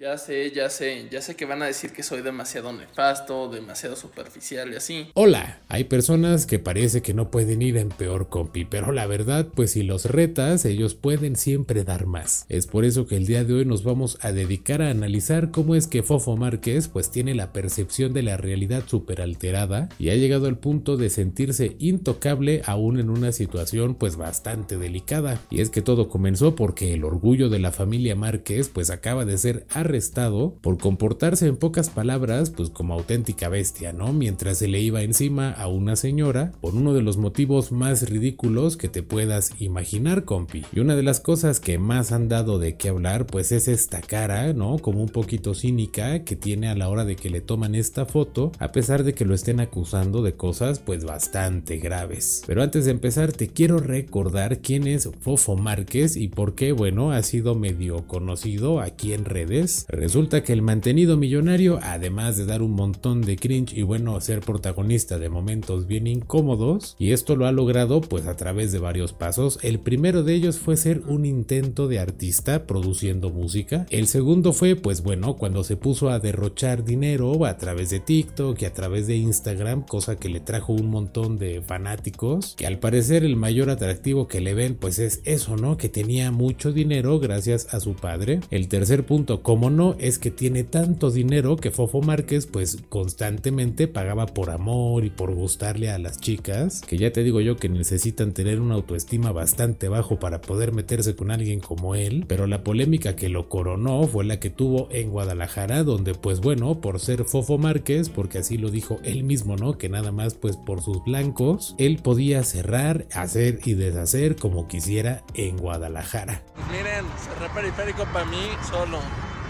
Ya sé, ya sé, ya sé que van a decir que soy demasiado nefasto, demasiado superficial y así. Hola, hay personas que parece que no pueden ir en peor compi, pero la verdad, pues si los retas, ellos pueden siempre dar más. Es por eso que el día de hoy nos vamos a dedicar a analizar cómo es que Fofo Márquez pues tiene la percepción de la realidad súper alterada y ha llegado al punto de sentirse intocable aún en una situación pues bastante delicada. Y es que todo comenzó porque el orgullo de la familia Márquez pues acaba de ser arrestado por comportarse en pocas palabras pues como auténtica bestia, ¿no? Mientras se le iba encima a una señora por uno de los motivos más ridículos que te puedas imaginar, compi. Y una de las cosas que más han dado de qué hablar pues es esta cara, ¿no? Como un poquito cínica que tiene a la hora de que le toman esta foto, a pesar de que lo estén acusando de cosas pues bastante graves. Pero antes de empezar te quiero recordar quién es Fofo Márquez y por qué, bueno, ha sido medio conocido aquí en redes resulta que el mantenido millonario, además de dar un montón de cringe y bueno, ser protagonista de momentos bien incómodos, y esto lo ha logrado pues a través de varios pasos, el primero de ellos fue ser un intento de artista produciendo música, el segundo fue pues bueno, cuando se puso a derrochar dinero a través de TikTok y a través de Instagram, cosa que le trajo un montón de fanáticos, que al parecer el mayor atractivo que le ven pues es eso, ¿no? Que tenía mucho dinero gracias a su padre. El tercer punto, como no es que tiene tanto dinero que Fofo Márquez pues constantemente pagaba por amor y por gustarle a las chicas, que ya te digo yo que necesitan tener una autoestima bastante bajo para poder meterse con alguien como él, pero la polémica que lo coronó fue la que tuvo en Guadalajara, donde pues bueno, por ser Fofo Márquez, porque así lo dijo él mismo, ¿no? Que nada más pues por sus blancos, él podía cerrar, hacer y deshacer como quisiera en Guadalajara. miren, cerrar periférico para mí solo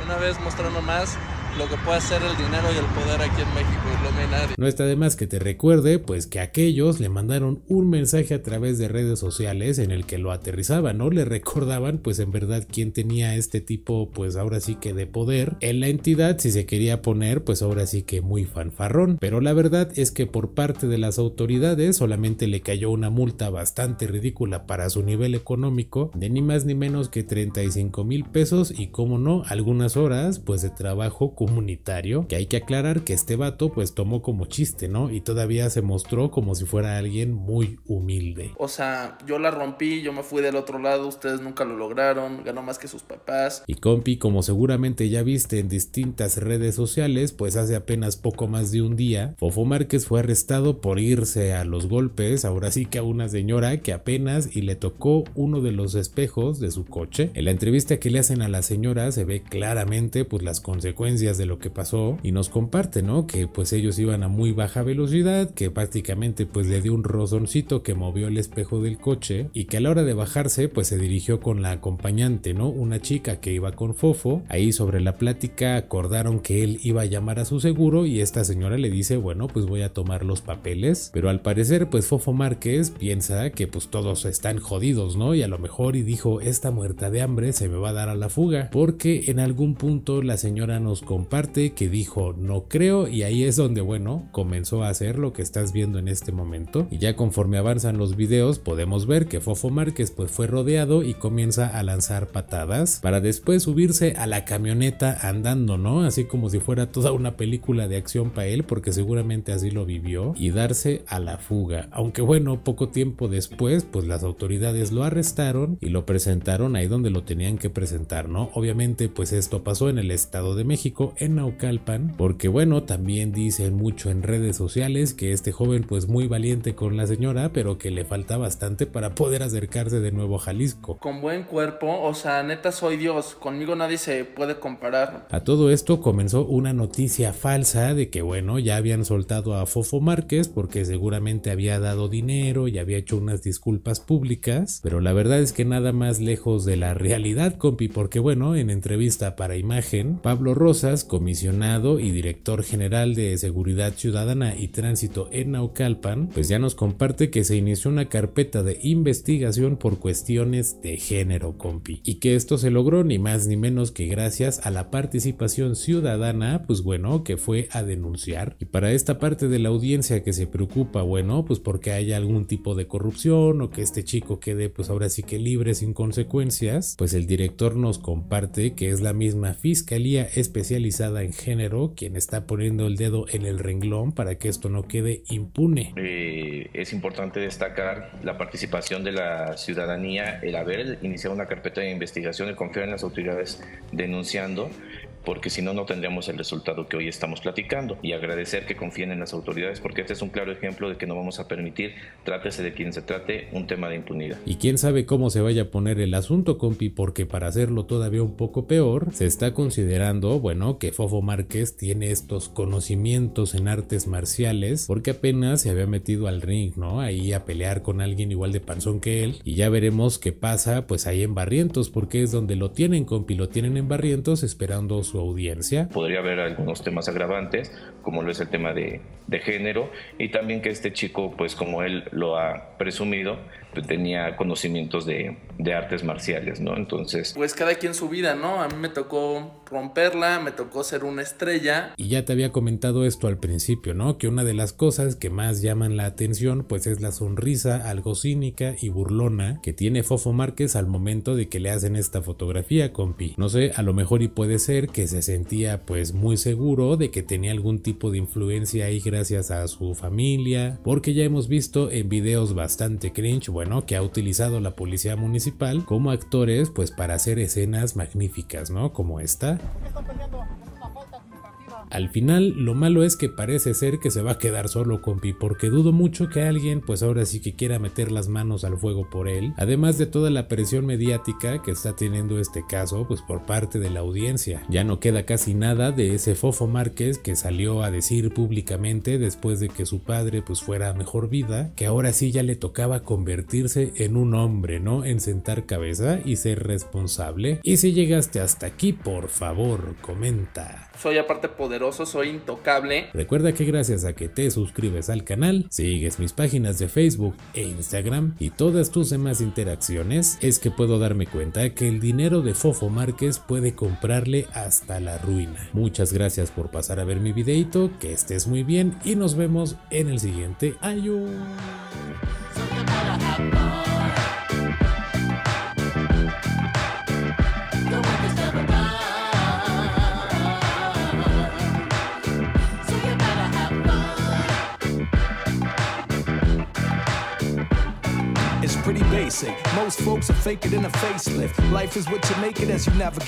una vez mostrando más lo que puede hacer el dinero y el poder aquí en México, y me nadie. No está de más que te recuerde, pues que aquellos le mandaron un mensaje a través de redes sociales en el que lo aterrizaban, ¿no? Le recordaban, pues en verdad, quién tenía este tipo, pues ahora sí que de poder en la entidad, si se quería poner, pues ahora sí que muy fanfarrón. Pero la verdad es que por parte de las autoridades solamente le cayó una multa bastante ridícula para su nivel económico de ni más ni menos que 35 mil pesos y, como no, algunas horas, pues de trabajo comunitario, que hay que aclarar que este vato pues tomó como chiste, ¿no? Y todavía se mostró como si fuera alguien muy humilde. O sea, yo la rompí, yo me fui del otro lado, ustedes nunca lo lograron, ganó más que sus papás. Y compi, como seguramente ya viste en distintas redes sociales, pues hace apenas poco más de un día, Fofo Márquez fue arrestado por irse a los golpes, ahora sí que a una señora que apenas y le tocó uno de los espejos de su coche. En la entrevista que le hacen a la señora se ve claramente pues las consecuencias de lo que pasó y nos comparte, ¿no? Que pues ellos iban a muy baja velocidad, que prácticamente pues le dio un rozoncito que movió el espejo del coche y que a la hora de bajarse pues se dirigió con la acompañante, ¿no? Una chica que iba con Fofo. Ahí sobre la plática acordaron que él iba a llamar a su seguro y esta señora le dice, bueno, pues voy a tomar los papeles, pero al parecer pues Fofo Márquez piensa que pues todos están jodidos, ¿no? Y a lo mejor y dijo, esta muerta de hambre se me va a dar a la fuga, porque en algún punto la señora nos comparte que dijo no creo y ahí es donde bueno comenzó a hacer lo que estás viendo en este momento y ya conforme avanzan los videos podemos ver que Fofo Márquez pues fue rodeado y comienza a lanzar patadas para después subirse a la camioneta andando, ¿no? Así como si fuera toda una película de acción para él porque seguramente así lo vivió y darse a la fuga. Aunque bueno, poco tiempo después pues las autoridades lo arrestaron y lo presentaron ahí donde lo tenían que presentar, ¿no? Obviamente pues esto pasó en el Estado de México en Naucalpan, porque bueno, también dicen mucho en redes sociales que este joven pues muy valiente con la señora, pero que le falta bastante para poder acercarse de nuevo a Jalisco. Con buen cuerpo, o sea, neta soy Dios, conmigo nadie se puede comparar. A todo esto comenzó una noticia falsa de que bueno, ya habían soltado a Fofo Márquez porque seguramente había dado dinero y había hecho unas disculpas públicas, pero la verdad es que nada más lejos de la realidad, compi, porque bueno, en entrevista para imagen, Pablo Rosas comisionado y director general de Seguridad Ciudadana y Tránsito en Naucalpan, pues ya nos comparte que se inició una carpeta de investigación por cuestiones de género, compi. Y que esto se logró ni más ni menos que gracias a la participación ciudadana, pues bueno, que fue a denunciar. Y para esta parte de la audiencia que se preocupa, bueno, pues porque haya algún tipo de corrupción o que este chico quede pues ahora sí que libre sin consecuencias, pues el director nos comparte que es la misma Fiscalía Especializada en género quien está poniendo el dedo en el renglón para que esto no quede impune. Eh, es importante destacar la participación de la ciudadanía, el haber iniciado una carpeta de investigación y confiar en las autoridades denunciando porque si no, no tendríamos el resultado que hoy estamos platicando. Y agradecer que confíen en las autoridades, porque este es un claro ejemplo de que no vamos a permitir, trátese de quien se trate, un tema de impunidad. Y quién sabe cómo se vaya a poner el asunto, compi, porque para hacerlo todavía un poco peor, se está considerando, bueno, que Fofo Márquez tiene estos conocimientos en artes marciales, porque apenas se había metido al ring, ¿no? Ahí a pelear con alguien igual de panzón que él, y ya veremos qué pasa, pues ahí en Barrientos, porque es donde lo tienen, compi, lo tienen en Barrientos esperando su audiencia. Podría haber algunos temas agravantes, como lo es el tema de, de género, y también que este chico, pues como él lo ha presumido, pues, tenía conocimientos de, de, artes marciales, ¿no? Entonces... Pues cada quien su vida, ¿no? A mí me tocó romperla, me tocó ser una estrella. Y ya te había comentado esto al principio, ¿no? Que una de las cosas que más llaman la atención, pues es la sonrisa algo cínica y burlona que tiene Fofo Márquez al momento de que le hacen esta fotografía, compi. No sé, a lo mejor y puede ser que que se sentía pues muy seguro de que tenía algún tipo de influencia ahí gracias a su familia, porque ya hemos visto en videos bastante cringe, bueno, que ha utilizado la policía municipal como actores pues para hacer escenas magníficas, ¿no? Como esta. Al final, lo malo es que parece ser que se va a quedar solo con Pi, porque dudo mucho que alguien, pues ahora sí que quiera meter las manos al fuego por él, además de toda la presión mediática que está teniendo este caso, pues por parte de la audiencia. Ya no queda casi nada de ese Fofo Márquez que salió a decir públicamente después de que su padre pues fuera a mejor vida, que ahora sí ya le tocaba convertirse en un hombre, ¿no? En sentar cabeza y ser responsable. Y si llegaste hasta aquí, por favor, comenta. Soy aparte poder soy intocable. Recuerda que gracias a que te suscribes al canal, sigues mis páginas de Facebook e Instagram y todas tus demás interacciones, es que puedo darme cuenta que el dinero de Fofo Márquez puede comprarle hasta la ruina. Muchas gracias por pasar a ver mi videito, que estés muy bien y nos vemos en el siguiente. Adiós. Most folks are faking in a facelift. Life is what you make it as you navigate.